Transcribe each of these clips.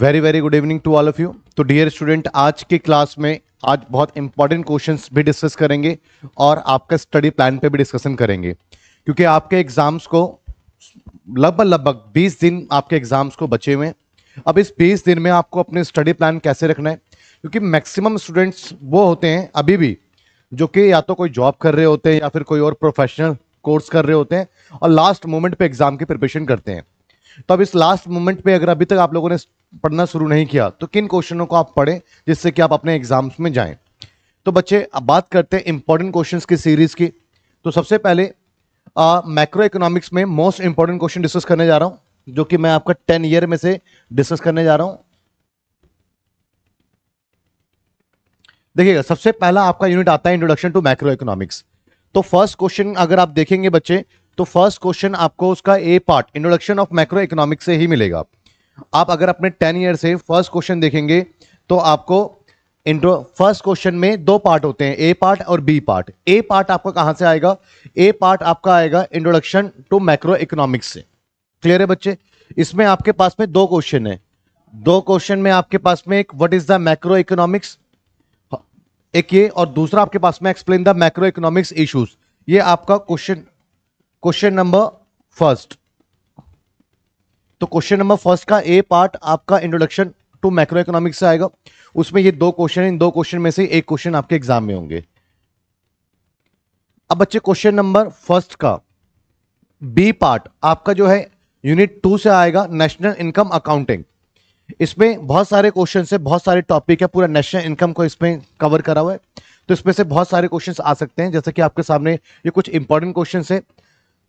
very very good evening to all of you तो dear student आज की class में आज बहुत इंपॉर्टेंट क्वेश्चन भी डिस्कस करेंगे और आपका स्टडी प्लान पे भी डिस्कशन करेंगे क्योंकि आपके एग्जाम्स को लगभग लगभग 20 दिन आपके एग्जाम्स को बचे हुए हैं अब इस 20 दिन में आपको अपने स्टडी प्लान कैसे रखना है क्योंकि मैक्सिमम स्टूडेंट्स वो होते हैं अभी भी जो कि या तो कोई जॉब कर रहे होते हैं या फिर कोई और प्रोफेशनल कोर्स कर रहे होते हैं और लास्ट मोमेंट पे एग्जाम की प्रिपरेशन करते हैं तो अब इस लास्ट मोमेंट पे अगर अभी तक आप लोगों ने पढ़ना शुरू नहीं किया तो किन क्वेश्चनों को आप पढ़ें जिससे कि आप अपने एग्जाम्स में जाएं तो बच्चे अब बात करते हैं इंपॉर्टेंट क्वेश्चंस की सीरीज की तो सबसे पहले मैक्रो इकोनॉमिक्स में मोस्ट इंपॉर्टेंट क्वेश्चन डिस्कस करने जा रहा हूं जो कि मैं आपका टेन ईयर में से डिस्कस करने जा रहा हूं देखिएगा सबसे पहला आपका यूनिट आता है इंट्रोडक्शन टू मैक्रो इकोनॉमिक्स तो फर्स्ट क्वेश्चन अगर आप देखेंगे बच्चे तो फर्स्ट क्वेश्चन आपको उसका A part introduction of macroeconomics से ही मिलेगा आप आप अगर अपने टेन ईयर से फर्स्ट क्वेश्चन देखेंगे तो आपको इंट्रो फर्स्ट क्वेश्चन में दो पार्ट होते हैं ए पार्ट और बी पार्ट ए पार्ट आपका कहां से आएगा ए पार्ट आपका आएगा इंट्रोडक्शन टू मैक्रो इकोनॉमिक्स से क्लियर है बच्चे इसमें आपके पास में दो क्वेश्चन है दो क्वेश्चन में आपके पास में एक what is the macroeconomics एक ये और दूसरा आपके पास में explain the macroeconomics issues ये आपका क्वेश्चन क्वेश्चन नंबर फर्स्ट तो क्वेश्चन नंबर फर्स्ट का ए पार्ट आपका इंट्रोडक्शन टू मैक्रो इकोनॉमिक्स से आएगा उसमें ये दो क्वेश्चन इन दो क्वेश्चन में से एक क्वेश्चन आपके एग्जाम में होंगे अब बच्चे क्वेश्चन नंबर फर्स्ट का बी पार्ट आपका जो है यूनिट टू से आएगा नेशनल इनकम अकाउंटिंग इसमें बहुत सारे क्वेश्चन है बहुत सारे टॉपिक है पूरा नेशनल इनकम को इसमें कवर करा हुआ है तो इसमें से बहुत सारे क्वेश्चन आ सकते हैं जैसे कि आपके सामने ये कुछ इंपॉर्टेंट क्वेश्चन है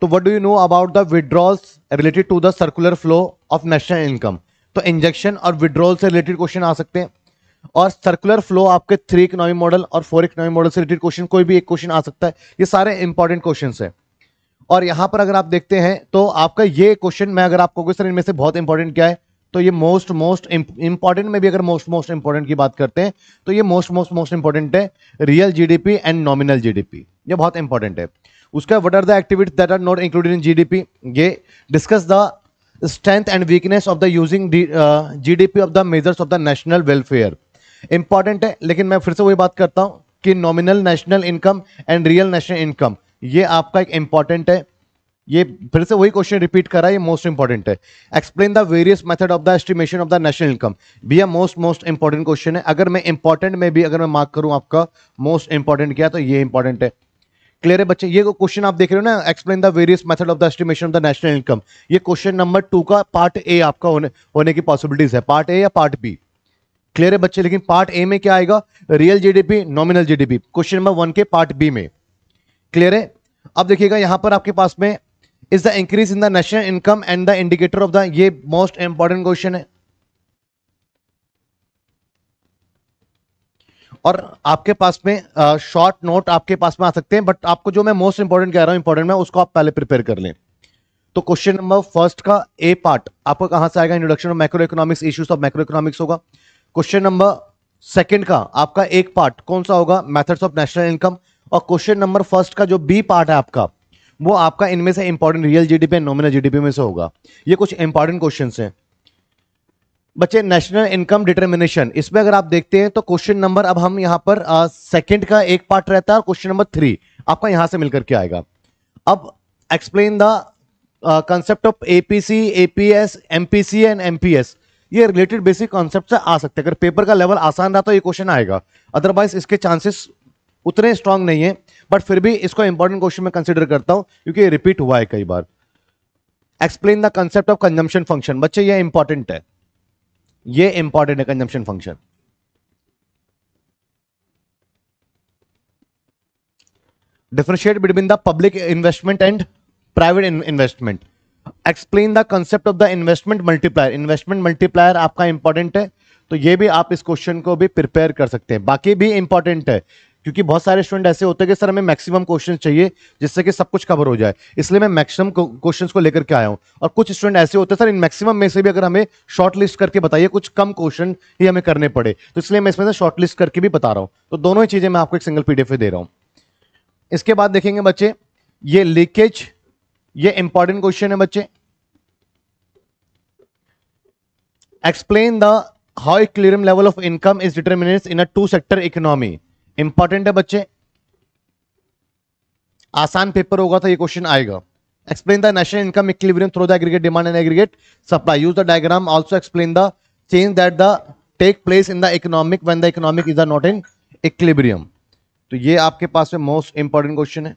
तो what do you know about the withdrawals related to the circular flow of national income तो इंजेक्शन और विड्रॉल से रिलेटेड क्वेश्चन आ सकते हैं और सर्कुलर फ्लो आपके थ्री इकोनॉमिक मॉडल और फोर इकोनॉमिक मॉडल से रिलेटेड क्वेश्चन कोई भी एक क्वेश्चन आ सकता है ये सारे इंपॉर्टेंट क्वेश्चन है और यहां पर अगर आप देखते हैं तो आपका ये क्वेश्चन मैं अगर आपको सर इनमें से बहुत इंपॉर्टेंट क्या है तो ये मोस्ट मोस्ट इंपॉर्टेंट में भी अगर मोस्ट मोस्ट इंपॉर्टेंट की बात करते हैं तो ये मोस्ट मोस्ट मोस्ट इंपॉर्टेंट है real GDP and nominal GDP ये बहुत इंपॉर्टेंट है उसका what are the activities that are not included in GDP ये discuss the strength and weakness of the using GDP of the measures of the national welfare important है लेकिन मैं फिर से वही बात करता हूँ कि nominal national income and real national income ये आपका एक इंपॉर्टेंट है ये फिर से वही क्वेश्चन रिपीट करा ये मोस्ट इंपॉर्टेंट है explain the various method of the estimation of the national income भैया मोस्ट मोस्ट इंपॉर्टेंट क्वेश्चन है अगर मैं इंपॉर्टेंट में भी अगर मैं मार्क करूं आपका मोस्ट इंपॉर्टेंट क्या तो ये इंपॉर्टेंट है क्लियर है बच्चे ये क्वेश्चन आप देख रहे हो ना explain the various method of the estimation of the national income ये क्वेश्चन नंबर टू का पार्ट ए आपका होने होने की पॉसिबिलिटीज है पार्ट ए या पार्ट बी क्लियर है बच्चे लेकिन पार्ट ए में क्या आएगा real GDP nominal GDP question number one के पार्ट बी में क्लियर है अब देखिएगा यहां पर आपके पास में is the increase in the national income and the indicator of the ये मोस्ट इंपॉर्टेंट क्वेश्चन है और आपके पास में शॉर्ट नोट आपके पास में आ सकते हैं बट आपको जो मैं मोस्ट इंपॉर्टेंट कह रहा हूं इंपॉर्टेंट में उसको आप पहले प्रिपेयर कर लें तो क्वेश्चन नंबर फर्स्ट का ए पार्ट आपको कहां से आएगा introduction of microeconomics issues of microeconomics होगा क्वेश्चन नंबर सेकंड का आपका एक पार्ट कौन सा होगा मेथड्स ऑफ नेशनल इनकम और क्वेश्चन नंबर फर्स्ट का जो बी पार्ट है आपका वो आपका इनमें से important real GDP and nominal GDP में से होगा ये कुछ इंपॉर्टेंट क्वेश्चन हैं बच्चे नेशनल इनकम डिटर्मिनेशन इसमें अगर आप देखते हैं तो क्वेश्चन नंबर अब हम यहाँ पर सेकंड का एक पार्ट रहता है और क्वेश्चन नंबर थ्री आपका यहां से मिलकर के आएगा अब explain the concept of APC APS MPC and MPS ये रिलेटेड बेसिक कॉन्सेप्ट से आ सकते हैं अगर पेपर का लेवल आसान रहा तो ये क्वेश्चन आएगा अदरवाइज इसके चांसेस उतने स्ट्रांग नहीं है बट फिर भी इसको इंपॉर्टेंट क्वेश्चन में कंसिडर करता हूँ क्योंकि रिपीट हुआ है कई बार explain the concept of consumption function बच्चे ये इंपॉर्टेंट है ये इंपॉर्टेंट है consumption function differentiate between the public investment and private investment explain the concept of the investment multiplier investment multiplier आपका इंपॉर्टेंट है तो ये भी आप इस क्वेश्चन को भी प्रिपेयर कर सकते हैं बाकी भी इंपॉर्टेंट है क्योंकि बहुत सारे स्टूडेंट ऐसे होते हैं कि सर हमें मैक्सिमम क्वेश्चन चाहिए जिससे कि सब कुछ कवर हो जाए इसलिए मैं मैक्सिमम क्वेश्चन को लेकर के आया हूं और कुछ स्टूडेंट ऐसे होते हैं सर इन मैक्सिमम में से भी अगर हमें शॉर्ट लिस्ट करके बताइए कुछ कम क्वेश्चन ही हमें करने पड़े तो इसलिए मैं इसमें से शॉर्ट लिस्ट करके भी बता रहा हूँ तो दोनों ही चीज़ें मैं आपको एक सिंगल पीडीएफ दे रहा हूँ इसके बाद देखेंगे बच्चे ये लीकेज ये इंपॉर्टेंट क्वेश्चन है बच्चे explain the how equilibrium level of income is determinate in a two sector economy important है बच्चे आसान पेपर होगा तो ये क्वेश्चन आएगा explain the national income equilibrium through the aggregate demand and aggregate supply use the diagram also explain the change that the take place in the economic when the economic is the not in equilibrium तो ये आपके पास में most important question है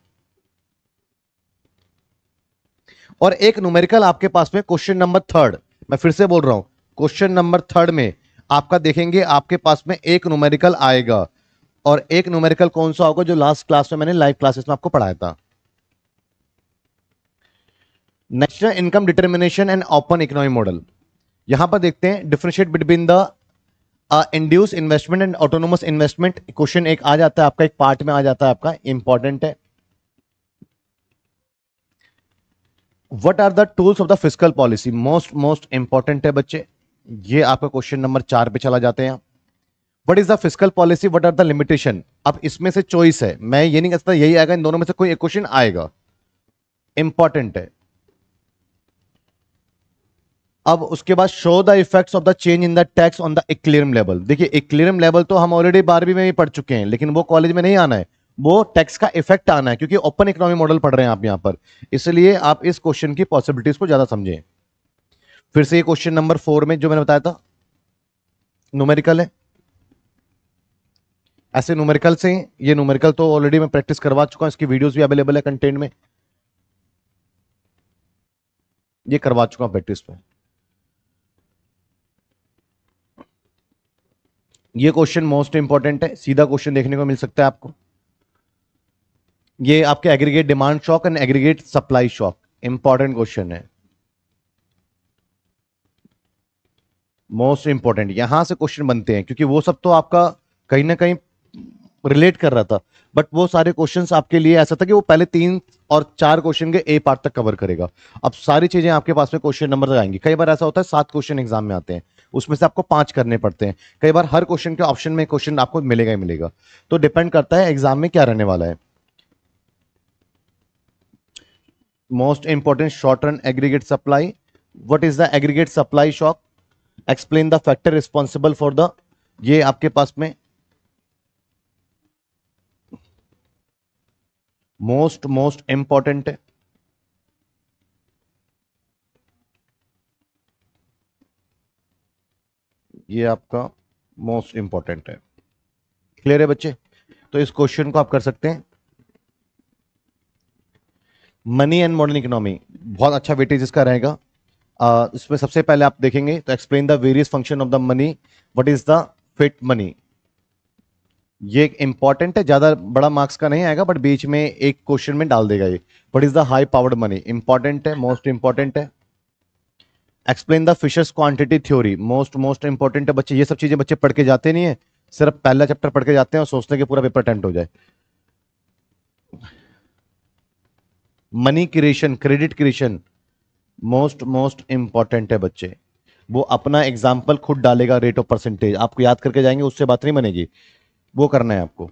और एक numerical आपके पास में क्वेश्चन नंबर थर्ड मैं फिर से बोल रहा हूं क्वेश्चन नंबर थर्ड में आपका देखेंगे आपके पास में एक न्यूमेरिकल आएगा और एक न्यूमेरिकल कौन सा होगा जो लास्ट क्लास में मैंने लाइव क्लासेस में आपको पढ़ाया था national income determination and open economy model यहां पर देखते हैं differentiate between the induced investment and autonomous investment question एक आ जाता है आपका एक पार्ट में आ जाता है आपका इंपॉर्टेंट है what are the tools of the physical policy most most important है बच्चे ये आपका क्वेश्चन नंबर चार पे चला जाते हैं what is the physical policy what are the limitation अब इसमें से चॉइस है मैं ये नहीं सकता यही आएगा इन दोनों में से कोई एक क्वेश्चन आएगा इंपॉर्टेंट है अब उसके बाद show the effects of the change in the tax on the equilibrium level देखिए इक्लेरियम लेवल तो हम ऑलरेडी बारहवीं में ही पढ़ चुके हैं लेकिन वो कॉलेज में नहीं आना है वो टैक्स का इफेक्ट आना है क्योंकि ओपन इकोनॉमी मॉडल पढ़ रहे हैं आप यहां पर इसलिए आप इस क्वेश्चन की पॉसिबिलिटीज को ज्यादा समझें फिर से ये क्वेश्चन नंबर फोर में जो मैंने बताया था नोमेरिकल है ऐसे न्यूमेरिकल से ये न्यूमेरिकल तो ऑलरेडी मैं प्रैक्टिस करवा चुका हूं इसकी वीडियोस भी अवेलेबल है कंटेंट में ये करवा चुका हूं प्रैक्टिस में ये क्वेश्चन मोस्ट इंपॉर्टेंट है सीधा क्वेश्चन देखने को मिल सकता है आपको ये आपके aggregate demand shock and aggregate supply shock important question है मोस्ट इंपॉर्टेंट यहां से क्वेश्चन बनते हैं क्योंकि वो सब तो आपका कहीं ना कहीं रिलेट कर रहा था बट वो सारे क्वेश्चन आपके लिए ऐसा था कि वो पहले तीन और चार क्वेश्चन के ए पार्ट तक कवर करेगा अब सारी चीजें आपके पास में क्वेश्चन नंबर आएंगी कई बार ऐसा होता है सात क्वेश्चन एग्जाम में आते हैं उसमें से आपको पांच करने पड़ते हैं कई बार हर क्वेश्चन के ऑप्शन में क्वेश्चन आपको मिलेगा ही मिलेगा तो डिपेंड करता है एग्जाम में क्या रहने वाला है most important short run aggregate supply what is the aggregate supply shock explain the factor responsible for the ये आपके पास में मोस्ट मोस्ट इंपॉर्टेंट है ये आपका मोस्ट इंपॉर्टेंट है क्लियर है बच्चे तो इस क्वेश्चन को आप कर सकते हैं मनी एंड मॉडर्न इकोनॉमी बहुत अच्छा वेटेज इसका रहेगा इसमें सबसे पहले आप देखेंगे तो explain the various function of the money what is the fiat money ये इंपॉर्टेंट है ज्यादा बड़ा मार्क्स का नहीं आएगा बट बीच में एक क्वेश्चन में डाल देगा ये what is the high powered money important है मोस्ट इंपॉर्टेंट है explain the Fisher's quantity theory most most important है बच्चे ये सब चीजें बच्चे पढ़ के जाते नहीं है सिर्फ पहला चैप्टर पढ़ के जाते हैं और सोचते हैं कि पूरा पेपर अटेंट हो जाए money creation credit creation most most important है बच्चे वो अपना एग्जाम्पल खुद डालेगा रेट ऑफ परसेंटेज आपको याद करके जाएंगे उससे बात नहीं बनेगी वो करना है आपको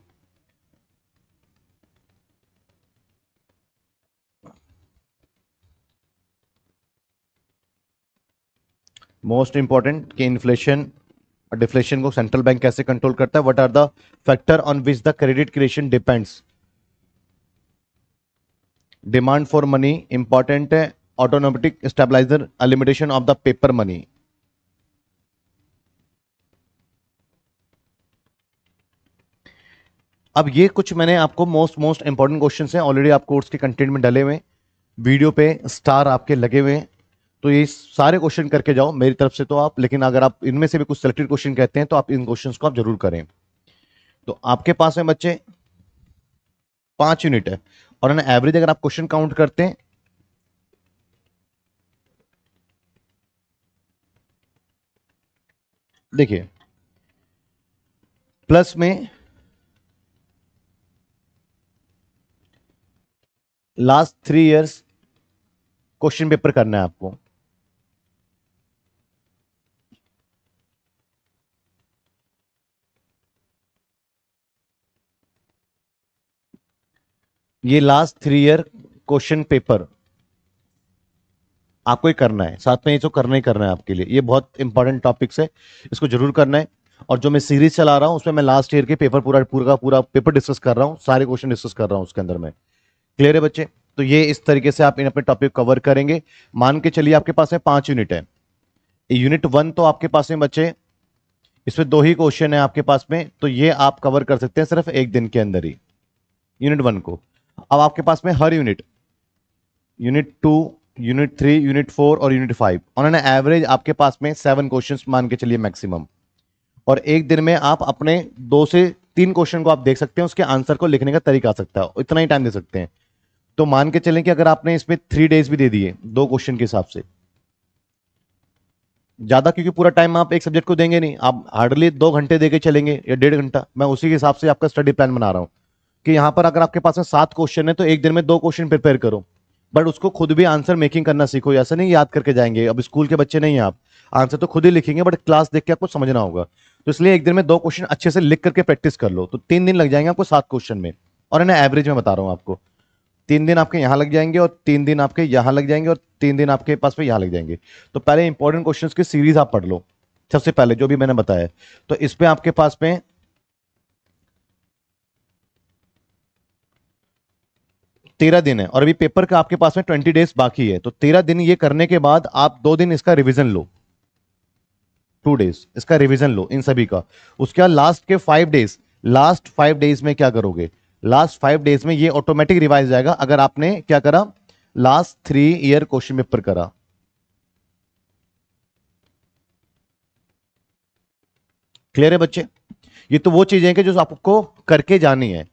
मोस्ट इंपॉर्टेंट कि इन्फ्लेशन डिफ्लेशन को सेंट्रल बैंक कैसे कंट्रोल करता है what are the factor on which the credit creation depends demand for money important है automatic stabiliser a limitation of the paper money अब ये कुछ मैंने आपको मोस्ट मोस्ट इंपॉर्टेंट क्वेश्चन हैं ऑलरेडी आप कोर्स के कंटेंट में डले हुए वीडियो पे स्टार आपके लगे हुए हैं तो ये सारे क्वेश्चन करके जाओ मेरी तरफ से तो आप लेकिन अगर आप इनमें से भी कुछ सेलेक्टेड क्वेश्चन कहते हैं तो आप इन क्वेश्चन को आप जरूर करें तो आपके पास है बच्चे पांच यूनिट है और ना एवरेज अगर आप क्वेश्चन काउंट करते हैं देखिए प्लस में last three years question paper करना है आपको ये last three year question paper आपको ही करना है साथ में ये तो करना ही करना है आपके लिए ये बहुत इंपॉर्टेंट टॉपिक्स है इसको जरूर करना है और जो मैं सीरीज चला रहा हूं उसमें मैं लास्ट ईयर के पेपर पूरा पूरा पूरा पेपर डिस्कस कर रहा हूं सारे क्वेश्चन डिस्कस कर रहा हूं उसके अंदर मैं क्लियर है बच्चे तो ये इस तरीके से आप इन अपने टॉपिक कवर करेंगे मान के चलिए आपके पास में पांच यूनिट है यूनिट वन तो आपके पास में बच्चे इसमें दो ही क्वेश्चन है आपके पास में तो ये आप कवर कर सकते हैं सिर्फ एक दिन के अंदर ही यूनिट वन को अब आपके पास में हर unit unit two unit three unit four और यूनिट फाइव उन्होंने एवरेज आपके पास में सेवन क्वेश्चन मान के चलिए मैक्सिमम और एक दिन में आप अपने दो से तीन क्वेश्चन को आप देख सकते हैं उसके आंसर को लिखने का तरीका आ सकता है इतना ही टाइम दे सकते हैं तो मान के चलें कि अगर आपने इसमें थ्री डेज भी दे दिए दो क्वेश्चन के हिसाब से ज़्यादा क्योंकि पूरा टाइम आप एक सब्जेक्ट को देंगे नहीं आप हार्डली दो घंटे दे के चलेंगे या डेढ़ घंटा मैं उसी के हिसाब से आपका स्टडी प्लान बना रहा हूं कि यहाँ पर अगर आपके पास में सात क्वेश्चन है तो एक दिन में दो क्वेश्चन प्रिपेयर करो बट उसको खुद भी आंसर मेकिंग करना सीखो ऐसा नहीं याद करके जाएंगे अब स्कूल के बच्चे नहीं है आप आंसर तो खुद ही लिखेंगे बट क्लास देख के आपको समझना होगा तो इसलिए एक दिन में दो क्वेश्चन अच्छे से लिख करके प्रैक्टिस कर लो तो तीन दिन लग जाएंगे आपको सात क्वेश्चन में और इन्हें एवरेज में बता रहा हूँ आपको तीन दिन आपके यहाँ लग जाएंगे और तीन दिन आपके यहाँ लग जाएंगे और तीन दिन आपके पास में यहाँ लग जाएंगे तो पहले इंपॉर्टेंट क्वेश्चन की सीरीज आप पढ़ लो सबसे पहले जो भी मैंने बताया तो इस पे आपके पास में तेरह दिन है और अभी पेपर का आपके पास में ट्वेंटी डेज बाकी है तो तेरह दिन ये करने के बाद आप दो दिन इसका रिविजन लो टू डेज इसका रिविजन लो इन सभी का उसके बाद लास्ट के five days last five days में क्या करोगे लास्ट फाइव डेज में ये ऑटोमेटिक रिवाइज जाएगा अगर आपने क्या करा last three year question paper करा क्लियर है बच्चे ये तो वो चीजें कि जो आपको करके जानी है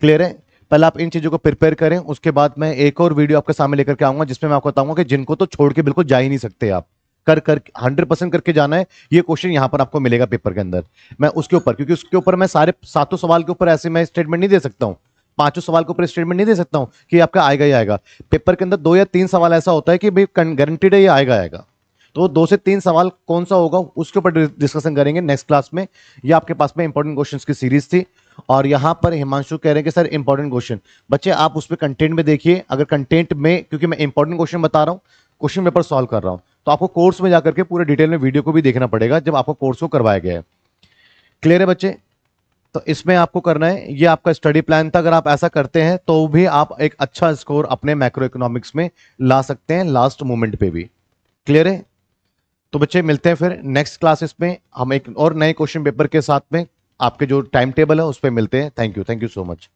क्लियर है पहले आप इन चीजों को प्रिपेयर करें उसके बाद मैं एक और वीडियो आपके सामने लेकर के आऊंगा जिसमें मैं आपको बताऊंगा कि जिनको तो छोड़ के बिल्कुल जा ही नहीं सकते आप कर कर हंड्रेड परसेंट करके जाना है ये क्वेश्चन यहाँ पर आपको मिलेगा पेपर के अंदर मैं उसके ऊपर क्योंकि उसके ऊपर मैं सारे सातों सवाल के ऊपर ऐसे मैं स्टेटमेंट नहीं दे सकता हूँ पांचों सवाल के ऊपर स्टेटमेंट नहीं दे सकता हूँ कि आपका आएगा ही आएगा पेपर के अंदर दो या तीन सवाल ऐसा होता है कि भाई गारंटीड है ये आएगा आएगा तो दो से तीन सवाल कौन सा होगा उसके ऊपर डिस्कशन करेंगे नेक्स्ट क्लास में ये आपके पास में इंपॉर्टेंट क्वेश्चन की सीरीज थी और यहाँ पर हिमांशु कह रहे हैं कि सर इंपॉर्टेंट क्वेश्चन बच्चे आप उस पर कंटेंट में देखिए अगर कंटेंट में क्योंकि मैं इंपॉर्टेंट क्वेश्चन बता रहा हूँ क्वेश्चन पेपर सॉल्व कर रहा हूँ तो आपको कोर्स में जाकर के पूरे डिटेल में वीडियो को भी देखना पड़ेगा जब आपको कोर्स को करवाया गया है क्लियर है बच्चे तो इसमें आपको करना है ये आपका स्टडी प्लान था अगर आप ऐसा करते हैं तो भी आप एक अच्छा स्कोर अपने मैक्रो इकोनॉमिक्स में ला सकते हैं लास्ट मोमेंट पे भी क्लियर है तो बच्चे मिलते हैं फिर नेक्स्ट क्लासेस में हम एक और नए क्वेश्चन पेपर के साथ में आपके जो टाइम टेबल है उस पर मिलते हैं thank you thank you so much